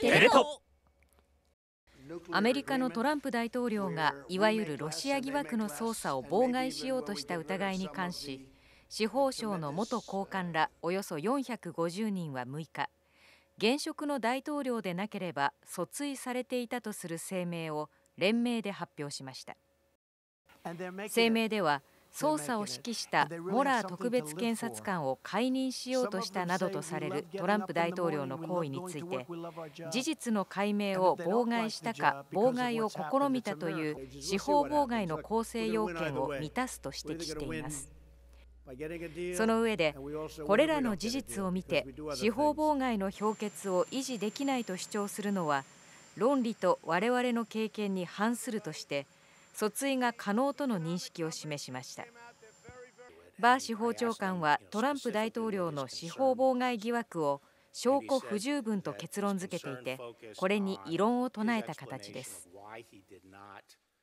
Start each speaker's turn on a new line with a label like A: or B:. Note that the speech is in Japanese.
A: テレ東アメリカのトランプ大統領がいわゆるロシア疑惑の捜査を妨害しようとした疑いに関し司法省の元高官らおよそ450人は6日現職の大統領でなければ訴追されていたとする声明を連名で発表しました声明では捜査を指揮したモラー特別検察官を解任しようとしたなどとされるトランプ大統領の行為について事実の解明を妨害したか妨害を試みたという司法妨害の構成要件を満たすと指摘しています。その上で、これらの事実を見て、司法妨害の評決を維持できないと主張するのは、論理と我々の経験に反するとして、訴追が可能との認識を示しましたバー司法長官はトランプ大統領の司法妨害疑惑を証拠不十分と結論付けていてこれに異論を唱えた形です